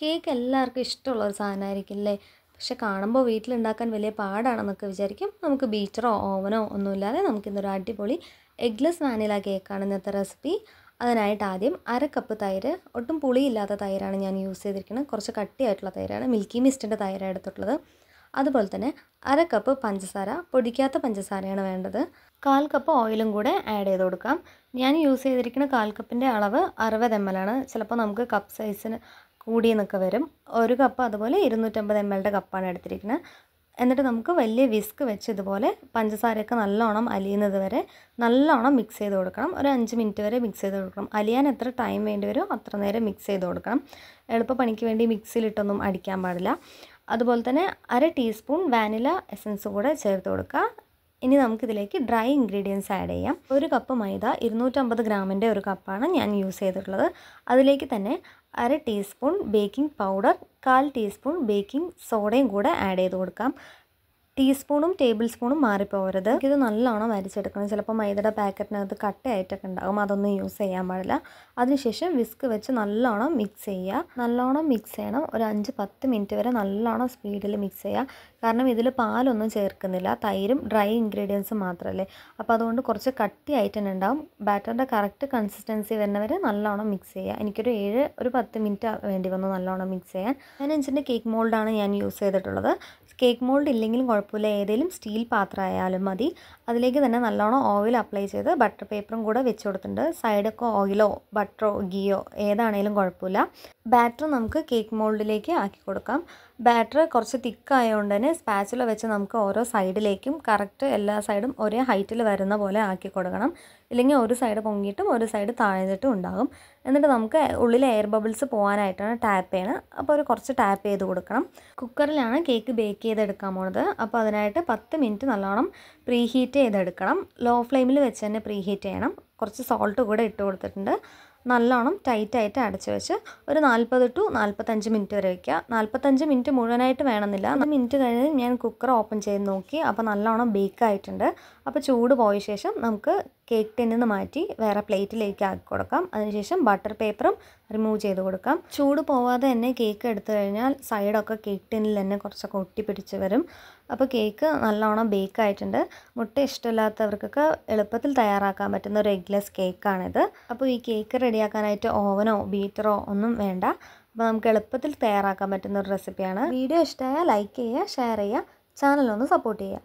cake എല്ലാവർക്കും ഇഷ്ടമുള്ള ഒരു സാധനമായിരിക്കും അല്ലേ പക്ഷെ കാണുമ്പോൾ വീട്ടിലുണ്ടാക്കാൻ വലിയ പാടാണെന്നൊക്കെ വിചാരിക്കും നമുക്ക് ബീച്ചറോ ഓവനോ ഒന്നുമില്ലാതെ നമുക്കിന്നൊരു അടിപൊളി എഗ്ലെസ് വാനില കേക്കാണ് ഇന്നത്തെ റെസിപ്പി അതിനായിട്ട് ആദ്യം അര കപ്പ് തൈര് ഒട്ടും പുളിയില്ലാത്ത തൈരാണ് ഞാൻ യൂസ് ചെയ്തിരിക്കുന്നത് കുറച്ച് കട്ടിയായിട്ടുള്ള തൈരാണ് മിൽക്കി മിസ്റ്റിൻ്റെ തൈരാണ് എടുത്തിട്ടുള്ളത് അതുപോലെ തന്നെ അര കപ്പ് പഞ്ചസാര പൊടിക്കാത്ത പഞ്ചസാരയാണ് വേണ്ടത് കാൽ കപ്പ് ഓയിലും കൂടെ ആഡ് ചെയ്ത് കൊടുക്കാം ഞാൻ യൂസ് ചെയ്തിരിക്കുന്ന കാൽ കപ്പിൻ്റെ അളവ് അറുപത് എം എൽ ആണ് ചിലപ്പോൾ നമുക്ക് കപ്പ് സൈസിന് കൂടി നിന്നൊക്കെ വരും ഒരു കപ്പ് അതുപോലെ ഇരുന്നൂറ്റമ്പത് എം എൽൻ്റെ കപ്പാണ് എടുത്തിരിക്കുന്നത് എന്നിട്ട് നമുക്ക് വലിയ വിസ്ക് വെച്ച് ഇതുപോലെ പഞ്ചസാരയൊക്കെ നല്ലോണം അലിയുന്നത് വരെ നല്ലോണം മിക്സ് ചെയ്ത് കൊടുക്കണം ഒരു അഞ്ച് മിനിറ്റ് വരെ മിക്സ് ചെയ്ത് കൊടുക്കണം അലിയാൻ എത്ര ടൈം വേണ്ടി വരുമോ അത്ര നേരം മിക്സ് ചെയ്ത് കൊടുക്കണം എളുപ്പ പണിക്ക് വേണ്ടി മിക്സിയിലിട്ടൊന്നും അടിക്കാൻ പാടില്ല അതുപോലെ തന്നെ അര ടീസ്പൂൺ വാനില എസൻസ് കൂടെ ചേർത്ത് കൊടുക്കുക ഇനി നമുക്കിതിലേക്ക് ഡ്രൈ ഇൻഗ്രീഡിയൻസ് ആഡ് ചെയ്യാം ഒരു കപ്പ് മൈദ ഇരുന്നൂറ്റമ്പത് ഗ്രാമിൻ്റെ ഒരു കപ്പാണ് ഞാൻ യൂസ് ചെയ്തിട്ടുള്ളത് അതിലേക്ക് തന്നെ അര ടീസ്പൂൺ ബേക്കിംഗ് പൗഡർ കാൽ ടീസ്പൂൺ ബേക്കിംഗ് സോഡയും കൂടെ ആഡ് ചെയ്ത് കൊടുക്കാം ടീസ്പൂണും ടേബിൾ സ്പൂണും മാറിപ്പോകരുത് ഇത് നല്ലോണം വരിച്ചെടുക്കണം ചിലപ്പോൾ മൈദയുടെ പാക്കറ്റിനകത്ത് കട്ടയായിട്ടൊക്കെ ഉണ്ടാകും അതൊന്നും യൂസ് ചെയ്യാൻ പാടില്ല അതിനുശേഷം വിസ്ക് വെച്ച് നല്ലോണം മിക്സ് ചെയ്യുക നല്ലോണം മിക്സ് ചെയ്യണം ഒരു അഞ്ച് പത്ത് മിനിറ്റ് വരെ നല്ലോണം സ്പീഡിൽ മിക്സ് ചെയ്യുക കാരണം ഇതിൽ പാലൊന്നും ചേർക്കുന്നില്ല തൈരും ഡ്രൈ ഇൻഗ്രീഡിയൻസും മാത്രമല്ലേ അപ്പോൾ അതുകൊണ്ട് കുറച്ച് കട്ടി ആയിട്ട് തന്നെ ഉണ്ടാകും ബാറ്ററിൻ്റെ കറക്റ്റ് കൺസിസ്റ്റൻസി വരുന്നവരെ നല്ലോണം മിക്സ് ചെയ്യുക എനിക്കൊരു ഏഴ് ഒരു പത്ത് മിനിറ്റ് വേണ്ടി വന്നു നല്ലോണം മിക്സ് ചെയ്യാൻ ഞാൻ ഇഞ്ചിൻ്റെ കേക്ക് മോൾഡാണ് ഞാൻ യൂസ് ചെയ്തിട്ടുള്ളത് കേക്ക് മോൾഡ് ഇല്ലെങ്കിലും കുഴപ്പമില്ല ഏതെങ്കിലും സ്റ്റീൽ പാത്രമായാലും മതി അതിലേക്ക് തന്നെ നല്ലോണം ഓയിൽ അപ്ലൈ ചെയ്ത് ബട്ടർ പേപ്പറും കൂടെ വെച്ച് കൊടുത്തിട്ടുണ്ട് സൈഡൊക്കെ ഓയിലോ ബട്ടറോ ഗീയോ ഏതാണേലും കുഴപ്പമില്ല ബാറ്റർ നമുക്ക് കേക്ക് മോൾഡിലേക്ക് ആക്കി കൊടുക്കാം ബാറ്റർ കുറച്ച് തിക്കായതുകൊണ്ട് തന്നെ സ്പാച്ചുല വെച്ച് നമുക്ക് ഓരോ സൈഡിലേക്കും കറക്റ്റ് എല്ലാ സൈഡും ഒരേ ഹൈറ്റിൽ വരുന്ന പോലെ ആക്കി കൊടുക്കണം ഇല്ലെങ്കിൽ ഒരു സൈഡ് പൊങ്ങിയിട്ടും ഒരു സൈഡ് താഴ്ന്നിട്ടും ഉണ്ടാകും എന്നിട്ട് നമുക്ക് ഉള്ളിൽ എയർ ബബിൾസ് പോകാനായിട്ടാണ് ടാപ്പ് ചെയ്യണത് അപ്പോൾ ഒരു കുറച്ച് ടാപ്പ് ചെയ്ത് കൊടുക്കണം കുക്കറിലാണ് കേക്ക് ബേക്ക് ചെയ്തെടുക്കാൻ പോണത് അപ്പോൾ അതിനായിട്ട് പത്ത് മിനിറ്റ് നല്ലോണം പ്രീ ഹീറ്റ് ചെയ്തെടുക്കണം ലോ ഫ്ലെയിമിൽ വെച്ച് തന്നെ പ്രീ ഹീറ്റ് ചെയ്യണം കുറച്ച് സോൾട്ട് കൂടെ ഇട്ട് കൊടുത്തിട്ടുണ്ട് നല്ലോണം ടൈറ്റായിട്ട് അടച്ചു വെച്ച് ഒരു നാൽപ്പത് ടു നാൽപ്പത്തഞ്ച് മിനിറ്റ് വരെ വയ്ക്കുക നാൽപ്പത്തഞ്ച് മിനിറ്റ് മുഴുവനായിട്ട് വേണമെന്നില്ല മിനിറ്റ് കഴിഞ്ഞ് ഞാൻ കുക്കർ ഓപ്പൺ ചെയ്ത് നോക്കി അപ്പോൾ നല്ലോണം ബേക്കായിട്ടുണ്ട് അപ്പോൾ ചൂട് പോയ ശേഷം നമുക്ക് കേക്ക് ടിന്നിൽ നിന്ന് മാറ്റി വേറെ പ്ലേറ്റിലേക്ക് ആക്കി കൊടുക്കാം അതിനുശേഷം ബട്ടർ പേപ്പറും റിമൂവ് ചെയ്ത് കൊടുക്കാം ചൂട് പോവാതെ തന്നെ കേക്ക് എടുത്തു കഴിഞ്ഞാൽ സൈഡൊക്കെ കേക്ക് ടിന്നിൽ തന്നെ കുറച്ചൊക്കെ ഒട്ടിപ്പിടിച്ച് വരും അപ്പോൾ കേക്ക് നല്ലോണം ബേക്കായിട്ടുണ്ട് മുട്ട ഇഷ്ടമില്ലാത്തവർക്കൊക്കെ എളുപ്പത്തിൽ തയ്യാറാക്കാൻ പറ്റുന്ന ഒരു എഗ്ലെസ് കേക്കാണിത് അപ്പോൾ ഈ കേക്ക് റെഡിയാക്കാനായിട്ട് ഓവനോ ബീറ്ററോ ഒന്നും വേണ്ട അപ്പോൾ നമുക്ക് എളുപ്പത്തിൽ തയ്യാറാക്കാൻ പറ്റുന്ന ഒരു റെസിപ്പിയാണ് വീഡിയോ ഇഷ്ടമായാൽ ലൈക്ക് ചെയ്യുക ഷെയർ ചെയ്യുക ചാനലൊന്ന് സപ്പോർട്ട് ചെയ്യുക